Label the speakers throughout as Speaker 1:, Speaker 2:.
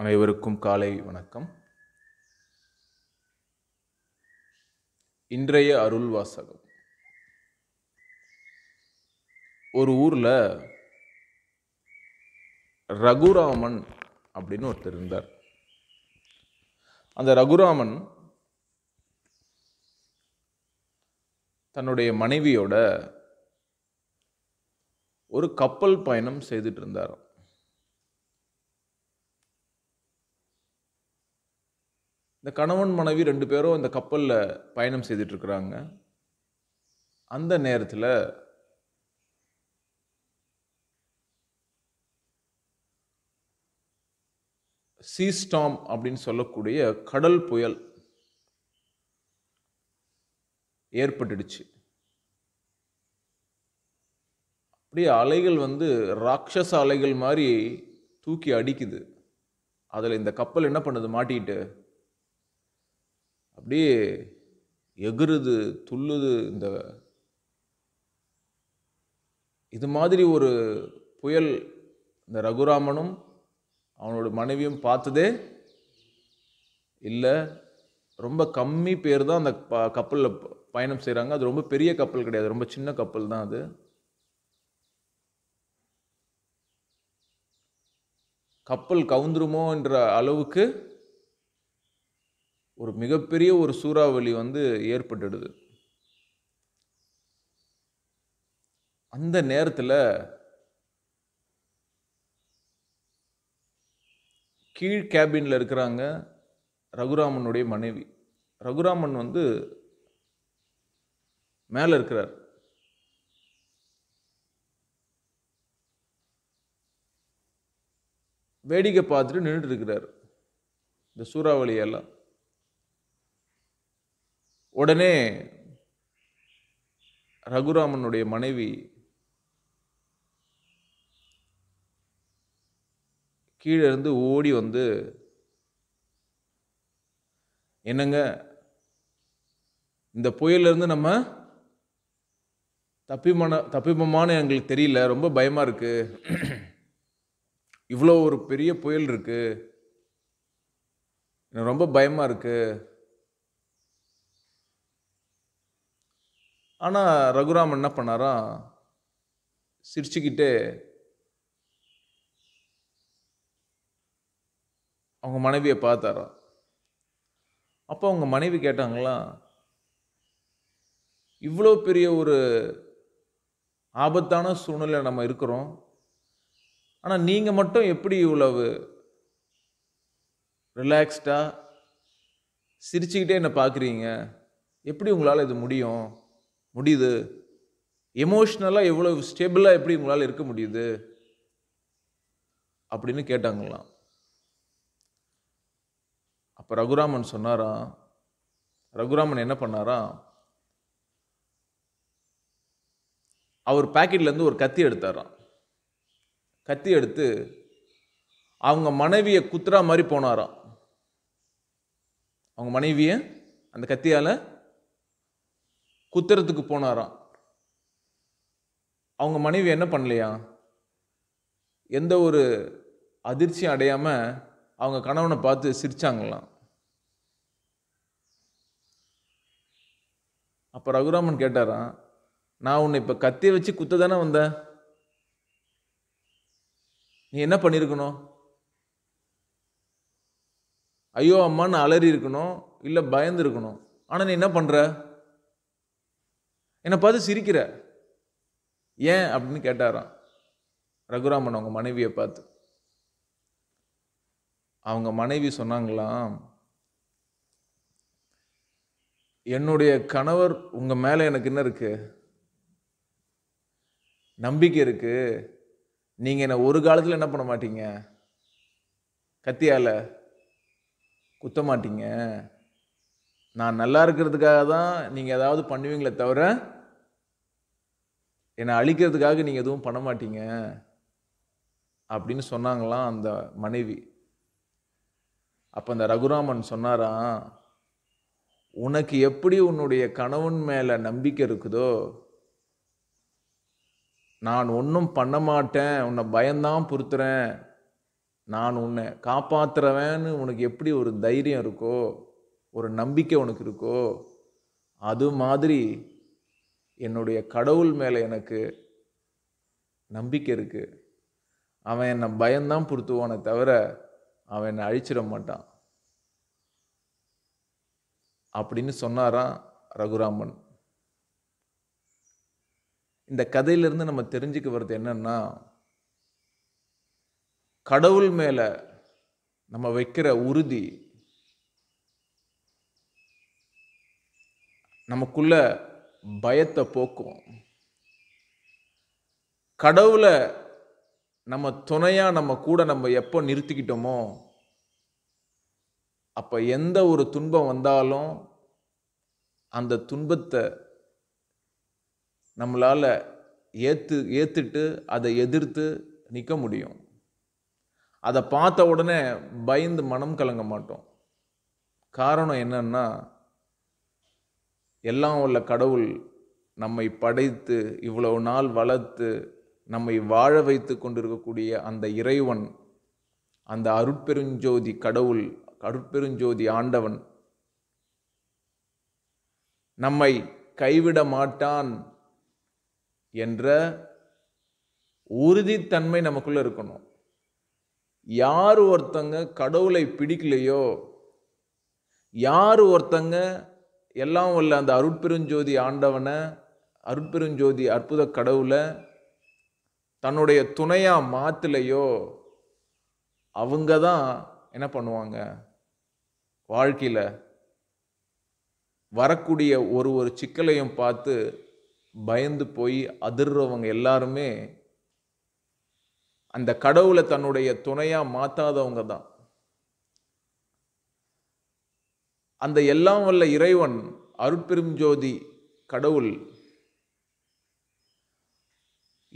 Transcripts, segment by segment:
Speaker 1: அனைவருக்கும் காலை வணக்கம் இன்றைய அருள் வாசகம் ஒரு ஊரில் ரகுராமன் அப்படின்னு ஒருத்தர் இருந்தார் அந்த ரகுராமன் தன்னுடைய மனைவியோட ஒரு கப்பல் பயணம் செய்துட்டு இருந்தாராம் இந்த கணவன் மனைவி ரெண்டு பேரும் இந்த கப்பலில் பயணம் செய்துட்ருக்குறாங்க அந்த நேரத்தில் சீஸ்டாம் அப்படின்னு சொல்லக்கூடிய கடல் புயல் ஏற்பட்டுடுச்சு அப்படியே அலைகள் வந்து ராட்சச அலைகள் மாதிரி தூக்கி அடிக்குது அதில் இந்த கப்பல் என்ன பண்ணுது மாட்டிக்கிட்டு அப்படியே எகுருது துள்ளுது இந்த இது மாதிரி ஒரு புயல் இந்த ரகுராமனும் அவனோட மனைவியும் பார்த்ததே இல்லை ரொம்ப கம்மி பேர் தான் அந்த ப கப்பலில் பயணம் செய்கிறாங்க அது ரொம்ப பெரிய கப்பல் கிடையாது ரொம்ப சின்ன கப்பல் தான் அது கப்பல் கவுந்துருமோ என்ற அளவுக்கு ஒரு மிகப்பெரிய ஒரு சூறாவளி வந்து ஏற்பட்டுடுது அந்த நேரத்தில் கீழ் கேபினில் இருக்கிறாங்க ரகுராமனுடைய மனைவி ரகுராமன் வந்து மேலே இருக்கிறார் வேடிக்கை பார்த்துட்டு நின்றுட்டு இருக்கிறார் இந்த சூறாவளியெல்லாம் உடனே ரகுராமனுடைய மனைவி கீழே இருந்து ஓடி வந்து என்னங்க இந்த புயலேருந்து நம்ம தப்பிமான தப்பிமமான எங்களுக்கு தெரியல ரொம்ப பயமாக இருக்குது இவ்வளோ ஒரு பெரிய புயல் இருக்குது எனக்கு ரொம்ப பயமாக இருக்குது ஆனால் ரகுராம் என்ன பண்ணாரா சிரிச்சுக்கிட்டே அவங்க மனைவியை பார்த்தாரா அப்போ அவங்க மனைவி கேட்டாங்களா இவ்வளோ பெரிய ஒரு ஆபத்தான சூழ்நிலை நம்ம இருக்கிறோம் ஆனால் நீங்கள் மட்டும் எப்படி இவ்வளவு ரிலாக்ஸ்டாக சிரிச்சுக்கிட்டே என்னை பார்க்குறீங்க எப்படி உங்களால் இது முடியும் முடியுது எமோஷ்னலாக எவ்வளோ ஸ்டேபிளாக எப்படி உங்களால் இருக்க முடியுது அப்படின்னு கேட்டாங்களாம் அப்போ ரகுராமன் சொன்னாராம் ரகுராமன் என்ன பண்ணாராம் அவர் பேக்கெட்லேருந்து ஒரு கத்தி எடுத்தாராம் கத்தி எடுத்து அவங்க மனைவியை குத்துறா மாதிரி போனாராம் அவங்க மனைவியை அந்த கத்தியால் குத்துறதுக்கு போனாராம் அவங்க மனைவி என்ன பண்ணலையா எந்த ஒரு அதிர்ச்சியும் அடையாமல் அவங்க கணவனை பார்த்து சிரிச்சாங்களாம் அப்போ ரகுராமன் கேட்டாராம் நான் உன்னை இப்போ கத்தி வச்சு குத்த தானே வந்த நீ என்ன பண்ணியிருக்கணும் ஐயோ அம்மான்னு அலறி இருக்கணும் இல்லை பயந்து இருக்கணும் ஆனால் நீ என்ன பண்ணுற என்னை பார்த்து சிரிக்கிற ஏன் அப்படின்னு கேட்டாராம் ரகுராமன் அவங்க மனைவியை பார்த்து அவங்க மனைவி சொன்னாங்களாம் என்னுடைய கணவர் உங்கள் மேலே எனக்கு என்ன இருக்குது நம்பிக்கை இருக்குது நீங்கள் என்னை ஒரு காலத்தில் என்ன பண்ண மாட்டீங்க கத்தியால் குத்த மாட்டீங்க நான் நல்லா இருக்கிறதுக்காக தான் நீங்கள் ஏதாவது பண்ணுவீங்களே தவிர என்னை அழிக்கிறதுக்காக நீங்கள் எதுவும் பண்ண மாட்டீங்க அப்படின்னு சொன்னாங்களாம் அந்த மனைவி அப்போ அந்த ரகுராமன் சொன்னாராம் உனக்கு எப்படி உன்னுடைய கணவன் மேலே நம்பிக்கை இருக்குதோ நான் ஒன்றும் பண்ண மாட்டேன் உன்னை பயந்தான் பொறுத்துறேன் நான் உன்னை காப்பாற்றுறவேன்னு உனக்கு எப்படி ஒரு தைரியம் இருக்கோ ஒரு நம்பிக்கை உனக்கு இருக்கோ அது மாதிரி என்னுடைய கடவுள் மேலே எனக்கு நம்பிக்கை இருக்குது அவன் என்னை பயம்தான் புறுத்துவானே தவிர அவன் என்னை அழிச்சிட மாட்டான் அப்படின்னு சொன்னாராம் ரகுராமன் இந்த கதையிலிருந்து நம்ம தெரிஞ்சுக்க வர்றது என்னன்னா கடவுள் மேலே நம்ம வைக்கிற உறுதி நமக்குள்ள பயத்தை போக்குவோம் கடவுளை நம்ம துணையாக நம்ம கூட நம்ம எப்போ நிறுத்திக்கிட்டோமோ அப்போ எந்த ஒரு துன்பம் வந்தாலும் அந்த துன்பத்தை நம்மளால் ஏற்று ஏற்றுட்டு அதை எதிர்த்து நிற்க முடியும் அதை பார்த்த உடனே பயந்து மனம் கலங்க மாட்டோம் காரணம் என்னன்னா எல்லாம் உள்ள கடவுள் நம்மை படைத்து இவ்வளவு நாள் வளர்த்து நம்மை வாழ வைத்து கொண்டிருக்கக்கூடிய அந்த இறைவன் அந்த அருட்பெருஞ்சோதி கடவுள் அருட்பெருஞ்சோதி ஆண்டவன் நம்மை கைவிட மாட்டான் என்ற உறுதித்தன்மை நமக்குள்ளே இருக்கணும் யார் ஒருத்தங்க கடவுளை பிடிக்கலையோ யார் ஒருத்தங்க எல்லாம் வல்ல அந்த அருட்பெருஞ்சோதி ஆண்டவனை அருட்பெருஞ்சோதி அற்புத கடவுளை தன்னுடைய துணையாக மாற்றலையோ அவங்க தான் என்ன பண்ணுவாங்க வாழ்க்கையில் வரக்கூடிய ஒரு ஒரு சிக்கலையும் பார்த்து பயந்து போய் அதிர்றவங்க எல்லாருமே அந்த கடவுளை தன்னுடைய துணையாக மாற்றாதவங்க தான் அந்த எல்லாம் வல்ல இறைவன் அருட்பெரும் ஜோதி கடவுள்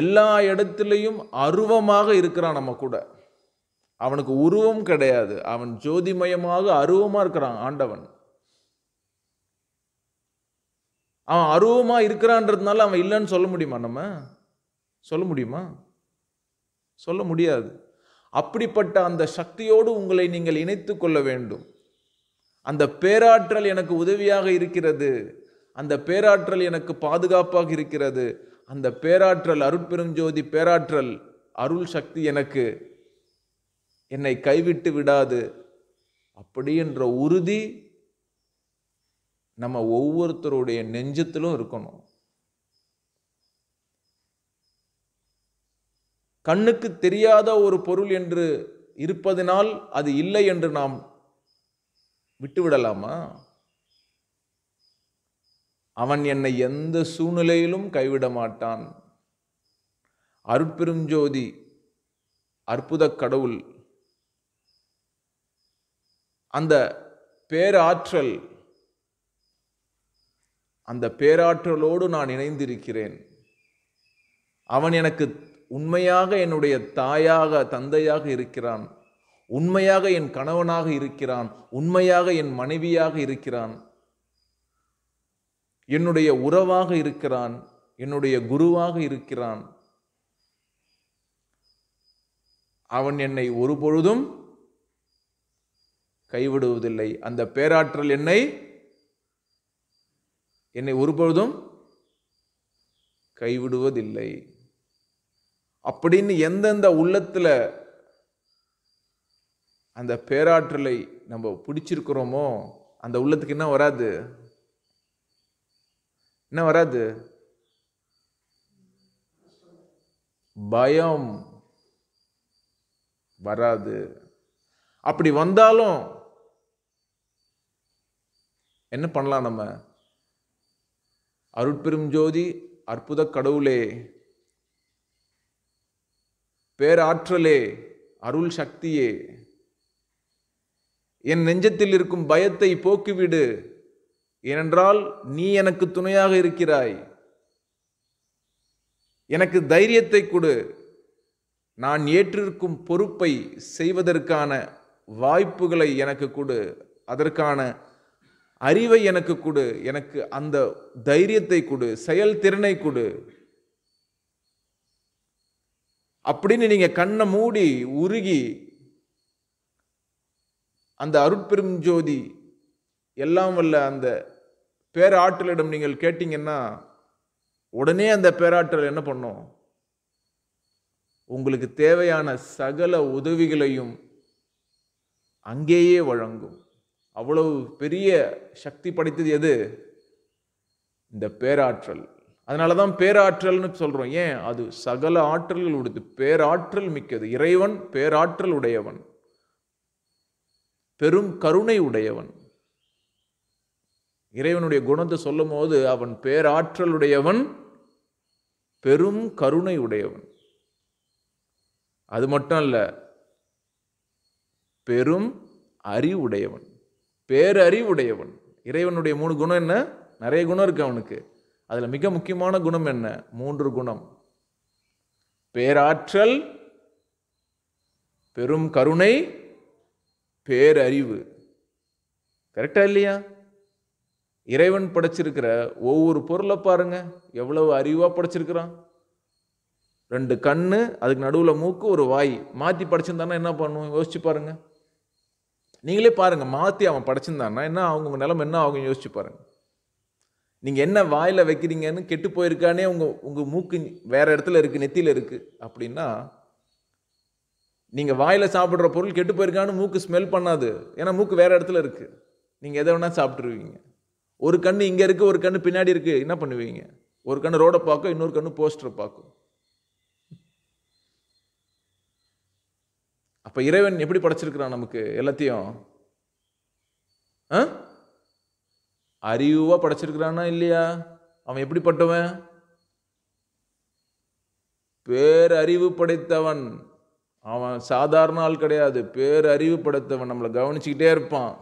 Speaker 1: எல்லா இடத்துலையும் அருவமாக இருக்கிறான் நம்ம கூட அவனுக்கு உருவம் கிடையாது அவன் ஜோதிமயமாக அருவமாக இருக்கிறான் ஆண்டவன் அவன் அருவமாக இருக்கிறான்றதுனால அவன் இல்லைன்னு சொல்ல முடியுமா நம்ம சொல்ல முடியுமா சொல்ல முடியாது அப்படிப்பட்ட அந்த சக்தியோடு உங்களை நீங்கள் இணைத்து கொள்ள வேண்டும் அந்த பேராற்றல் எனக்கு உதவியாக இருக்கிறது அந்த பேராற்றல் எனக்கு பாதுகாப்பாக இருக்கிறது அந்த பேராற்றல் அருட்பெருஞ்சோதி பேராற்றல் அருள் சக்தி எனக்கு என்னை கைவிட்டு விடாது அப்படின்ற உறுதி நம்ம ஒவ்வொருத்தருடைய நெஞ்சத்திலும் இருக்கணும் கண்ணுக்கு தெரியாத ஒரு பொருள் என்று இருப்பதனால் அது இல்லை என்று நாம் விட்டுவிடலாமா அவன் என்னை எந்த சூழ்நிலையிலும் கைவிட மாட்டான் அருட்பெருஞ்சோதி அற்புத கடவுள் அந்த பேராற்றல் அந்த பேராற்றலோடு நான் இணைந்திருக்கிறேன் அவன் எனக்கு உண்மையாக என்னுடைய தாயாக தந்தையாக இருக்கிறான் உண்மையாக என் கணவனாக இருக்கிறான் உண்மையாக என் மனைவியாக இருக்கிறான் என்னுடைய உறவாக இருக்கிறான் என்னுடைய குருவாக இருக்கிறான் அவன் என்னை ஒருபொழுதும் கைவிடுவதில்லை அந்த பேராற்றல் என்னை என்னை ஒருபொழுதும் கைவிடுவதில்லை அப்படின்னு எந்தெந்த உள்ளத்தில் அந்த பேராற்றலை நம்ம பிடிச்சிருக்கிறோமோ அந்த உள்ளத்துக்கு என்ன வராது என்ன வராது பயம் வராது அப்படி வந்தாலும் என்ன பண்ணலாம் நம்ம அருட்பெரும் ஜோதி அற்புத கடவுளே பேராற்றலே அருள் சக்தியே என் நெஞ்சத்தில் இருக்கும் பயத்தை போக்குவிடு ஏனென்றால் நீ எனக்கு துணையாக இருக்கிறாய் எனக்கு தைரியத்தை கொடு நான் ஏற்றிருக்கும் பொறுப்பை செய்வதற்கான வாய்ப்புகளை எனக்கு கொடு அதற்கான அறிவை எனக்கு கொடு எனக்கு அந்த தைரியத்தை கொடு செயல்திறனை கொடு அப்படின்னு நீங்கள் கண்ணை மூடி உருகி அந்த அருட்பெரும் ஜோதி எல்லாம் வல்ல அந்த பேராற்றலிடம் நீங்கள் கேட்டிங்கன்னா உடனே அந்த பேராற்றல் என்ன பண்ணும் உங்களுக்கு தேவையான சகல உதவிகளையும் அங்கேயே வழங்கும் அவ்வளவு பெரிய சக்தி படைத்தது எது இந்த பேராற்றல் அதனால தான் பேராற்றல்னு சொல்கிறோம் ஏன் அது சகல ஆற்றல்கள் உடுத்து பேராற்றல் மிக்கது இறைவன் பேராற்றல் உடையவன் பெரும் கருணை உடையவன் இறைவனுடைய குணத்தை சொல்லும் போது அவன் பேராற்றலுடையவன் பெரும் கருணை உடையவன் அது மட்டும் அல்ல பெரும் அறிவுடையவன் பேரறிவுடையவன் இறைவனுடைய மூணு குணம் என்ன நிறைய குணம் இருக்குது அவனுக்கு அதில் மிக முக்கியமான குணம் என்ன மூன்று குணம் பேராற்றல் பெரும் கருணை பேரறிவு கரெக்டா இல்லையா இறைவன் படைச்சிருக்கிற ஒவ்வொரு பொருளை பாருங்க எவ்வளவு அறிவாக படைச்சிருக்கிறான் ரெண்டு கண்ணு அதுக்கு நடுவில் மூக்கு ஒரு வாய் மாற்றி படைச்சிருந்தானா என்ன பண்ணுவோம் யோசிச்சு பாருங்க நீங்களே பாருங்க மாற்றி அவன் படைச்சிருந்தான்னா என்ன அவங்க நிலம் என்ன ஆகும் யோசிச்சு பாருங்க நீங்கள் என்ன வாயில் வைக்கிறீங்கன்னு கெட்டு போயிருக்கானே உங்கள் உங்கள் மூக்கு வேறு இடத்துல இருக்குது நெத்தியில் இருக்குது அப்படின்னா நீங்கள் வாயில் சாப்பிட்ற பொருள் கெட்டு போயிருக்கான்னு மூக்கு ஸ்மெல் பண்ணாது ஏன்னா மூக்கு வேறு இடத்துல இருக்குது நீங்கள் எதை வேணால் சாப்பிட்ருவீங்க ஒரு கண் இங்கே இருக்குது ஒரு கண் பின்னாடி இருக்குது என்ன பண்ணுவீங்க ஒரு கண் ரோடை பார்க்கும் இன்னொரு கண் போஸ்டரை பார்க்கும் அப்போ இறைவன் எப்படி படைச்சிருக்கிறான் நமக்கு எல்லாத்தையும் அறிவாக படைச்சிருக்கிறானா இல்லையா அவன் எப்படிப்பட்டவன் பேரறிவு படைத்தவன் அவன் சாதாரண ஆள் கிடையாது பேரறிவு படுத்தவன் நம்மளை கவனிச்சுக்கிட்டே இருப்பான்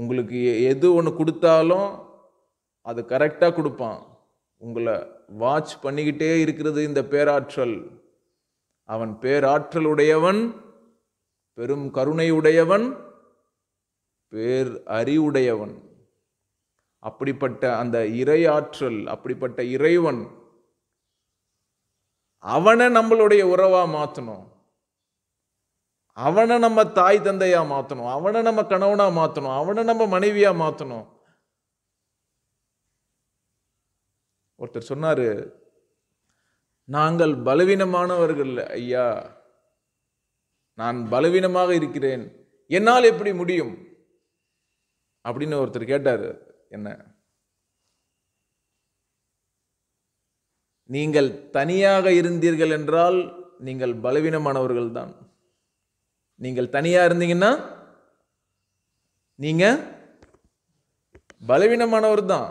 Speaker 1: உங்களுக்கு எது ஒன்று கொடுத்தாலும் அது கரெக்டாக கொடுப்பான் உங்களை வாட்ச் பண்ணிக்கிட்டே இருக்கிறது இந்த பேராற்றல் அவன் பேராற்றல் உடையவன் பெரும் கருணை உடையவன் பேர் அறிவுடையவன் அப்படிப்பட்ட அந்த இறை ஆற்றல் அப்படிப்பட்ட இறைவன் அவனை நம்மளுடைய உறவாக மாற்றணும் அவனை நம்ம தாய் தந்தையாக மாற்றணும் அவனை நம்ம கணவனா மாற்றணும் அவனை நம்ம மனைவியாக மாற்றணும் ஒருத்தர் சொன்னார் நாங்கள் பலவீனமானவர்கள் ஐயா நான் பலவீனமாக இருக்கிறேன் என்னால் எப்படி முடியும் அப்படின்னு ஒருத்தர் கேட்டார் என்ன நீங்கள் தனியாக இருந்தீர்கள் என்றால் நீங்கள் பலவீனமானவர்கள் தான் நீங்கள் தனியாக இருந்தீங்கன்னா நீங்கள் பலவீனமானவர் தான்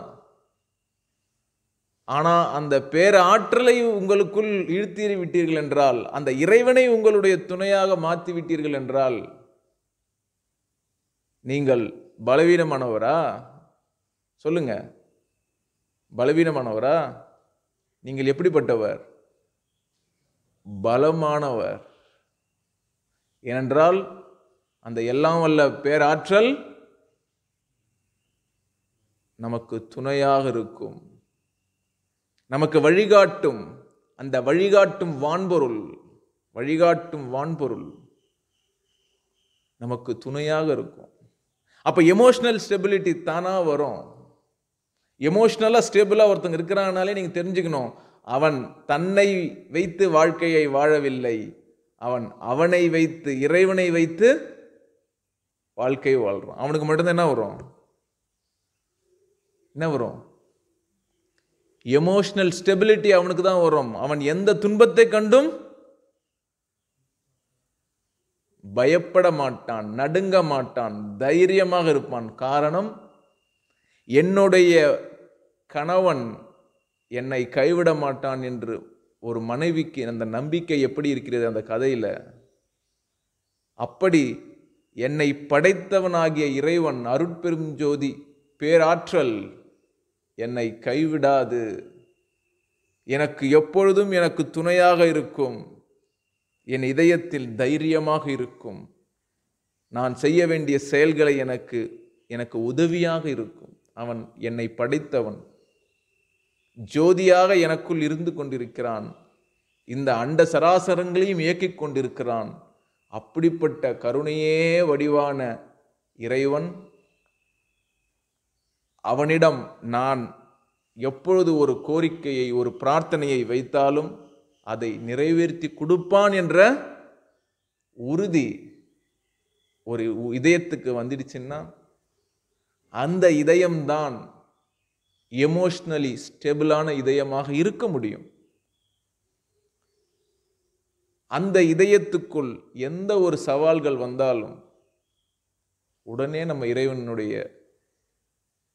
Speaker 1: ஆனால் அந்த பேர ஆற்றலை உங்களுக்குள் இழுத்தீறி விட்டீர்கள் என்றால் அந்த இறைவனை உங்களுடைய துணையாக மாற்றி விட்டீர்கள் என்றால் நீங்கள் பலவீனமானவரா சொல்லுங்க பலவீனமானவரா நீங்கள் எப்படிப்பட்டவர் பலமானவர் ஏனென்றால் அந்த எல்லாம் வல்ல பேராற்றல் நமக்கு துணையாக இருக்கும் நமக்கு வழிகாட்டும் அந்த வழிகாட்டும் வான்பொருள் வழிகாட்டும் வான்பொருள் நமக்கு துணையாக இருக்கும் அப்போ எமோஷ்னல் ஸ்டெபிலிட்டி தானாக வரும் எமோஷ்னலாக ஸ்டேபிளாக ஒருத்தங்க இருக்கிறாங்கனாலே நீங்கள் தெரிஞ்சுக்கணும் அவன் தன்னை வைத்து வாழ்க்கையை வாழவில்லை அவன் அவனை வைத்து இறைவனை வைத்து வாழ்க்கை வாழ்கிறான் அவனுக்கு மட்டும்தான் என்ன வரும் என்ன வரும் எமோஷ்னல் ஸ்டெபிலிட்டி அவனுக்கு தான் வரும் அவன் எந்த துன்பத்தை கண்டும் பயப்பட மாட்டான் நடுங்க மாட்டான் தைரியமாக இருப்பான் காரணம் என்னுடைய கணவன் என்னை கைவிட மாட்டான் என்று ஒரு மனைவிக்கு அந்த நம்பிக்கை எப்படி இருக்கிறது அந்த கதையில் அப்படி என்னை படைத்தவனாகிய இறைவன் அருட்பெரும் ஜோதி பேராற்றல் என்னை கைவிடாது எனக்கு எப்பொழுதும் எனக்கு துணையாக இருக்கும் என் இதயத்தில் தைரியமாக இருக்கும் நான் செய்ய வேண்டிய செயல்களை எனக்கு எனக்கு உதவியாக இருக்கும் அவன் என்னை படைத்தவன் ஜோதியாக எனக்குள் இருந்து கொண்டிருக்கிறான் இந்த அண்ட சராசரங்களையும் இயக்கிக் கொண்டிருக்கிறான் அப்படிப்பட்ட கருணையே வடிவான இறைவன் அவனிடம் நான் எப்பொழுது ஒரு கோரிக்கையை ஒரு பிரார்த்தனையை வைத்தாலும் அதை நிறைவேற்றி கொடுப்பான் என்ற உறுதி ஒரு இதயத்துக்கு வந்துடுச்சுன்னா அந்த இதயம்தான் எமோஷ்னலி ஸ்டெபிளான இதயமாக இருக்க முடியும் அந்த இதயத்துக்குள் எந்த ஒரு சவால்கள் வந்தாலும் உடனே நம்ம இறைவனுடைய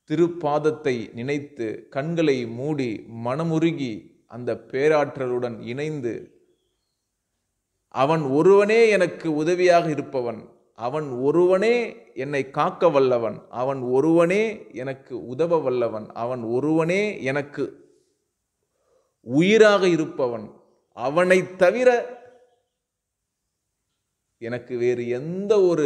Speaker 1: திருப்பாதத்தை நினைத்து கண்களை மூடி மனமுருகி அந்த பேராற்றலுடன் இணைந்து அவன் ஒருவனே எனக்கு உதவியாக இருப்பவன் அவன் ஒருவனே என்னை காக்க வல்லவன் அவன் ஒருவனே எனக்கு உதவ வல்லவன் அவன் ஒருவனே எனக்கு உயிராக இருப்பவன் அவனை தவிர எனக்கு வேறு எந்த ஒரு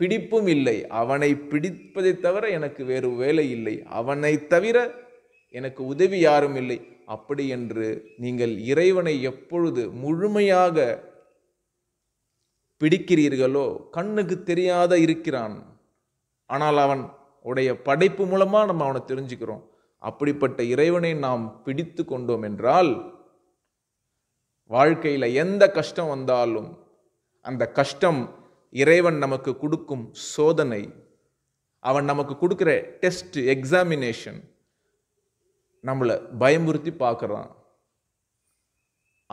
Speaker 1: பிடிப்பும் இல்லை அவனை பிடிப்பதை தவிர எனக்கு வேறு வேலை இல்லை அவனை தவிர எனக்கு உதவி யாரும் இல்லை அப்படி என்று நீங்கள் இறைவனை எப்பொழுது முழுமையாக பிடிக்கிறீர்களோ கண்ணுக்கு தெரியாத இருக்கிறான் ஆனால் அவன் உடைய படைப்பு மூலமாக நம்ம அவனை தெரிஞ்சுக்கிறோம் அப்படிப்பட்ட இறைவனை நாம் பிடித்து கொண்டோம் என்றால் வாழ்க்கையில் எந்த கஷ்டம் வந்தாலும் அந்த கஷ்டம் இறைவன் நமக்கு கொடுக்கும் சோதனை அவன் நமக்கு கொடுக்குற டெஸ்ட் எக்ஸாமினேஷன் நம்மளை பயமுறுத்தி பார்க்குறான்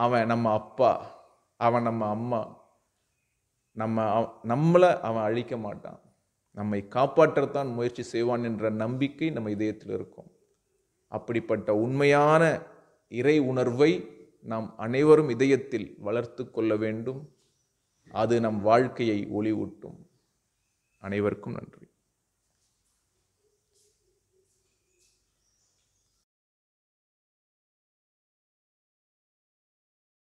Speaker 1: அவன் நம்ம அப்பா அவன் நம்ம அம்மா நம்ம நம்மளை அவன் அழிக்க மாட்டான் நம்மை காப்பாற்றத்தான் முயற்சி செய்வான் என்ற நம்பிக்கை நம்ம இதயத்தில் இருக்கும் அப்படிப்பட்ட உண்மையான இறை உணர்வை நாம் அனைவரும் இதயத்தில் வளர்த்து கொள்ள வேண்டும் அது நம் வாழ்க்கையை ஒளிவூட்டும் அனைவருக்கும் நன்றி